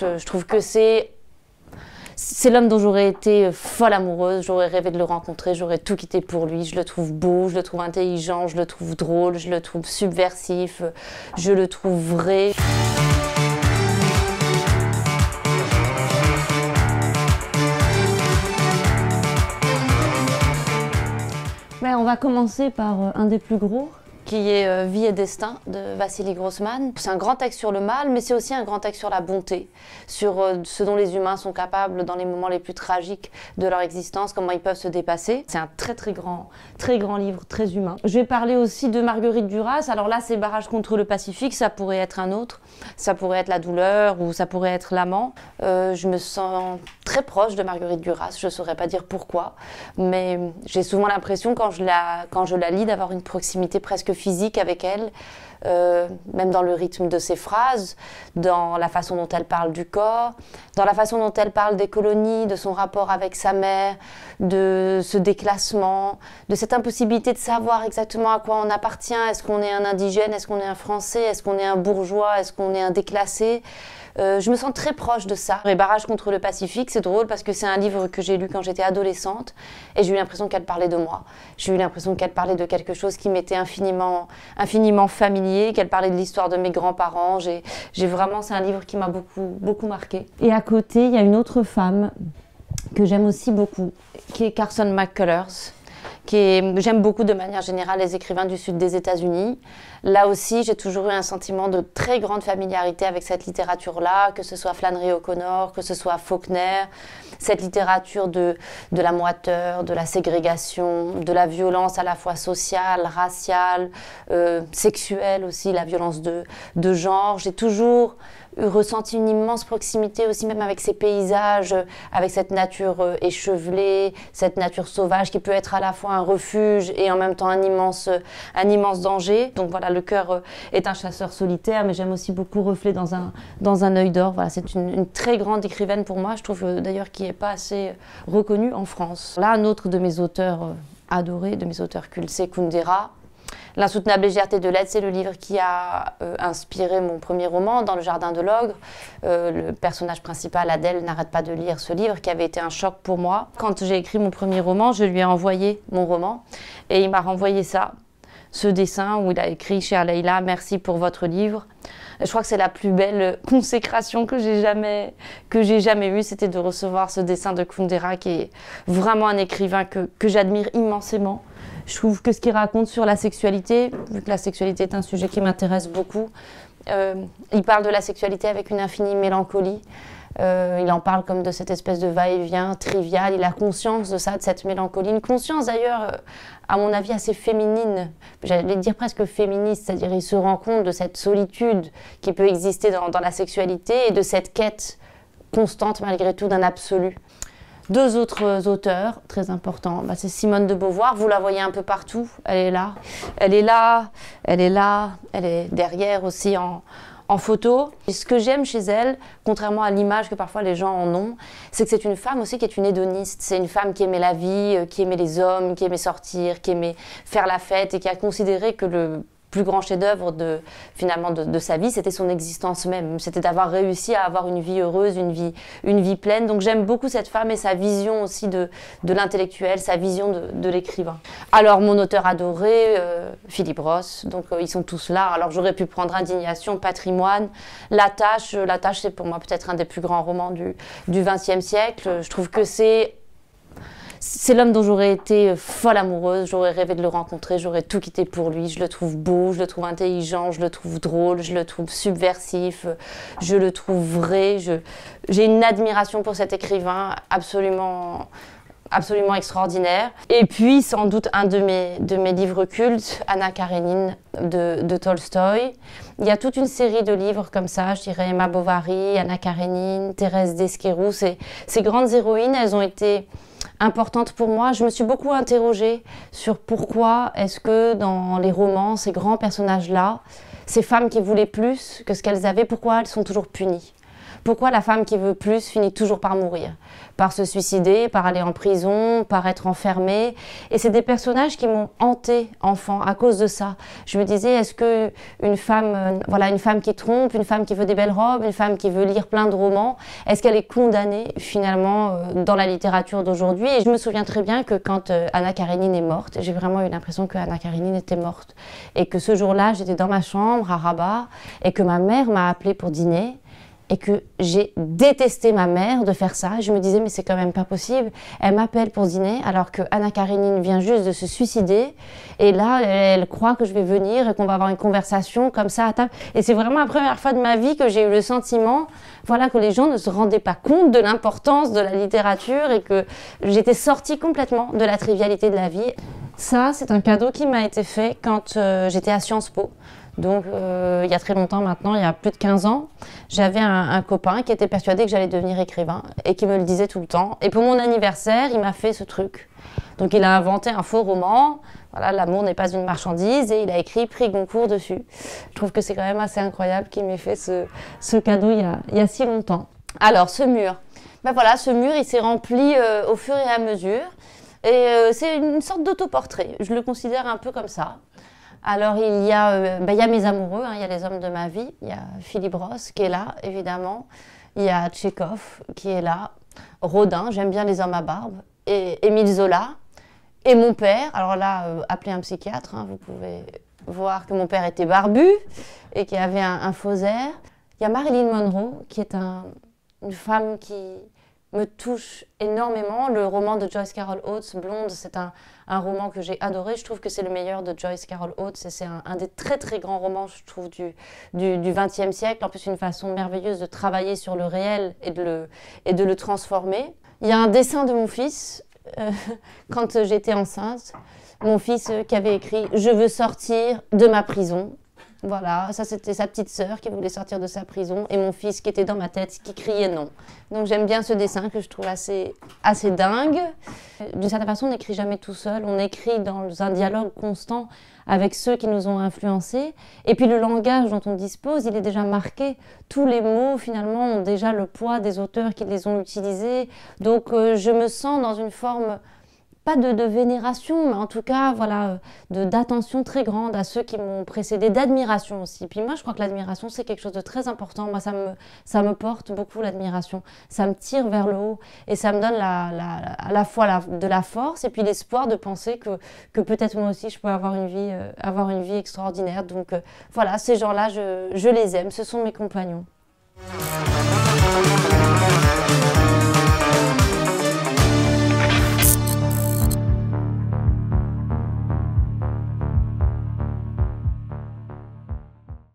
Je trouve que c'est l'homme dont j'aurais été folle amoureuse, j'aurais rêvé de le rencontrer, j'aurais tout quitté pour lui. Je le trouve beau, je le trouve intelligent, je le trouve drôle, je le trouve subversif, je le trouve vrai. Ben, on va commencer par euh, un des plus gros, qui est euh, Vie et destin de Vassili Grossman. C'est un grand texte sur le mal, mais c'est aussi un grand texte sur la bonté, sur euh, ce dont les humains sont capables dans les moments les plus tragiques de leur existence, comment ils peuvent se dépasser. C'est un très très grand, très grand livre, très humain. Je vais parler aussi de Marguerite Duras. Alors là, c'est Barrage contre le Pacifique, ça pourrait être un autre, ça pourrait être la douleur ou ça pourrait être l'amant. Euh, je me sens très proche de Marguerite Duras. Je ne saurais pas dire pourquoi, mais j'ai souvent l'impression quand je la quand je la lis d'avoir une proximité presque physique avec elle, euh, même dans le rythme de ses phrases, dans la façon dont elle parle du corps, dans la façon dont elle parle des colonies, de son rapport avec sa mère, de ce déclassement, de cette impossibilité de savoir exactement à quoi on appartient, est-ce qu'on est un indigène, est-ce qu'on est un français, est-ce qu'on est un bourgeois, est-ce qu'on est un déclassé. Euh, je me sens très proche de ça. Les barrages contre le Pacifique, c'est drôle parce que c'est un livre que j'ai lu quand j'étais adolescente et j'ai eu l'impression qu'elle parlait de moi. J'ai eu l'impression qu'elle parlait de quelque chose qui m'était infiniment, familier, qu'elle parlait de l'histoire de mes grands-parents. J'ai vraiment, c'est un livre qui m'a beaucoup, beaucoup marqué. Et à côté, il y a une autre femme que j'aime aussi beaucoup, qui est Carson McCullers. J'aime beaucoup de manière générale les écrivains du sud des États-Unis. Là aussi, j'ai toujours eu un sentiment de très grande familiarité avec cette littérature-là, que ce soit Flannery O'Connor, que ce soit Faulkner, cette littérature de, la moiteur, de la ségrégation, de la violence à la fois sociale, raciale, euh, sexuelle aussi, la violence de, de genre. J'ai toujours euh, ressenti une immense proximité aussi même avec ces paysages, euh, avec cette nature euh, échevelée, cette nature sauvage qui peut être à la fois un refuge et en même temps un immense, un immense danger. Donc voilà, le cœur est un chasseur solitaire, mais j'aime aussi beaucoup reflet dans un, dans un œil d'or. Voilà, c'est une, très grande écrivaine pour moi, je trouve d'ailleurs qui n'est pas assez reconnue en France. Là, un autre de mes auteurs adorés, de mes auteurs cultes, c'est Kundera. L'insoutenable légèreté de l'aide, c'est le livre qui a euh, inspiré mon premier roman, Dans le jardin de l'ogre. Euh, le personnage principal, Adèle, n'arrête pas de lire ce livre qui avait été un choc pour moi. Quand j'ai écrit mon premier roman, je lui ai envoyé mon roman et il m'a renvoyé ça ce dessin où il a écrit Cher Leïla, merci pour votre livre. Je crois que c'est la plus belle consécration que j'ai jamais, jamais eue. C'était de recevoir ce dessin de Kundera qui est vraiment un écrivain que, j'admire immensément. Je trouve que ce qu'il raconte sur la sexualité, vu que la sexualité est un sujet qui m'intéresse beaucoup, euh, il parle de la sexualité avec une infinie mélancolie. Euh, il en parle comme de cette espèce de va-et-vient trivial. Il a conscience de ça, de cette mélancolie. Une conscience d'ailleurs, euh, à mon avis, assez féminine. J'allais dire presque féministe, c'est-à-dire il se rend compte de cette solitude qui peut exister dans, la sexualité et de cette quête constante malgré tout d'un absolu. Deux autres euh, auteurs très importants, bah, c'est Simone de Beauvoir, vous la voyez un peu partout, elle est là, elle est là, elle est là, elle est derrière aussi en, en photo. ce que j'aime chez elle, contrairement à l'image que parfois les gens en ont, c'est que c'est une femme aussi qui est une hédoniste. C'est une femme qui aimait la vie, euh, qui aimait les hommes, qui aimait sortir, qui aimait faire la fête et qui a considéré que le plus grand chef-d'œuvre de finalement de, sa vie, c'était son existence même. C'était d'avoir réussi à avoir une vie heureuse, une vie, une vie pleine. Donc j'aime beaucoup cette femme et sa vision aussi de, l'intellectuel, sa vision de, l'écrivain. Alors mon auteur adoré, euh, Philippe Ross. Donc euh, ils sont tous là. Alors j'aurais pu prendre Indignation, Patrimoine, La Tâche. Euh, La Tâche c'est pour moi peut-être un des plus grands romans du du XXe siècle. Je trouve que c'est c'est l'homme dont j'aurais été folle amoureuse, j'aurais rêvé de le rencontrer, j'aurais tout quitté pour lui. Je le trouve beau, je le trouve intelligent, je le trouve drôle, je le trouve subversif, je le trouve vrai. J'ai une admiration pour cet écrivain absolument absolument extraordinaire. Et puis, sans doute, un de mes, de mes livres cultes, Anna Karénine de, Tolstoy. Tolstoï. Il y a toute une série de livres comme ça, je dirais Emma Bovary, Anna Karénine, Thérèse Desquerou. ces grandes héroïnes, elles ont été importante pour moi. Je me suis beaucoup interrogée sur pourquoi est-ce que dans les romans, ces grands personnages-là, ces femmes qui voulaient plus que ce qu'elles avaient, pourquoi elles sont toujours punies pourquoi la femme qui veut plus finit toujours par mourir Par se suicider, par aller en prison, par être enfermée. Et c'est des personnages qui m'ont hanté enfant à cause de ça. Je me disais, est-ce que une femme, euh, voilà, une femme qui trompe, une femme qui veut des belles robes, une femme qui veut lire plein de romans, est-ce qu'elle est condamnée finalement euh, dans la littérature d'aujourd'hui Et je me souviens très bien que quand euh, Anna Karénine est morte, j'ai vraiment eu l'impression que Anna Karénine était morte. Et que ce jour-là, j'étais dans ma chambre à Rabat et que ma mère m'a appelée pour dîner et que j'ai détesté ma mère de faire ça. Je me disais, mais c'est quand même pas possible. Elle m'appelle pour dîner alors que Anna Karenine vient juste de se suicider. Et là, elle, croit que je vais venir et qu'on va avoir une conversation comme ça à table. Et c'est vraiment la première fois de ma vie que j'ai eu le sentiment, voilà, que les gens ne se rendaient pas compte de l'importance de la littérature et que j'étais sortie complètement de la trivialité de la vie. Ça, c'est un cadeau qui m'a été fait quand euh, j'étais à Sciences Po. Donc, euh, il y a très longtemps maintenant, il y a plus de 15 ans, j'avais un, copain qui était persuadé que j'allais devenir écrivain et qui me le disait tout le temps. Et pour mon anniversaire, il m'a fait ce truc. Donc, il a inventé un faux roman. Voilà, l'amour n'est pas une marchandise et il a écrit Prix Goncourt dessus. Je trouve que c'est quand même assez incroyable qu'il m'ait fait ce, cadeau il y, a, si longtemps. Alors, ce mur. Ben voilà, ce mur, il s'est rempli euh, au fur et à mesure. Et euh, c'est une sorte d'autoportrait. Je le considère un peu comme ça. Alors, il y a, euh, ben, y a mes amoureux, hein, il y a les hommes de ma vie. Il y a Philippe Ross qui est là, évidemment. Il y a Tchékov qui est là. Rodin, j'aime bien les hommes à barbe. Et Émile Zola. Et mon père. Alors là, euh, appelez un psychiatre, hein, vous pouvez voir que mon père était barbu et qu'il avait un, faux air. Il y a Marilyn Monroe qui est une femme qui, me touche énormément. Le roman de Joyce Carol Oates, Blonde, c'est un, roman que j'ai adoré. Je trouve que c'est le meilleur de Joyce Carol Oates et c'est un, des très très grands romans, je trouve, du, du, 20e siècle. En plus, une façon merveilleuse de travailler sur le réel et de le, et de le transformer. Il y a un dessin de mon fils euh, quand j'étais enceinte. Mon fils euh, qui avait écrit Je veux sortir de ma prison. Voilà, ça c'était sa petite sœur qui voulait sortir de sa prison et mon fils qui était dans ma tête qui criait non. Donc j'aime bien ce dessin que je trouve assez, assez dingue. D'une certaine façon, on n'écrit jamais tout seul, on écrit dans un dialogue constant avec ceux qui nous ont influencés. Et puis le langage dont on dispose, il est déjà marqué. Tous les mots finalement ont déjà le poids des auteurs qui les ont utilisés. Donc euh, je me sens dans une forme pas de, vénération, mais en tout cas, voilà, euh, d'attention très grande à ceux qui m'ont précédé, d'admiration aussi. Puis moi, je crois que l'admiration, c'est quelque chose de très important. Moi, ça me, ça me porte beaucoup, l'admiration. Ça me tire vers le haut et ça me donne la, à la fois de la force et puis l'espoir de penser que, peut-être moi aussi, je peux avoir une vie, euh, avoir une vie extraordinaire. Donc euh, voilà, ces gens-là, je, je les aime. Ce sont mes compagnons.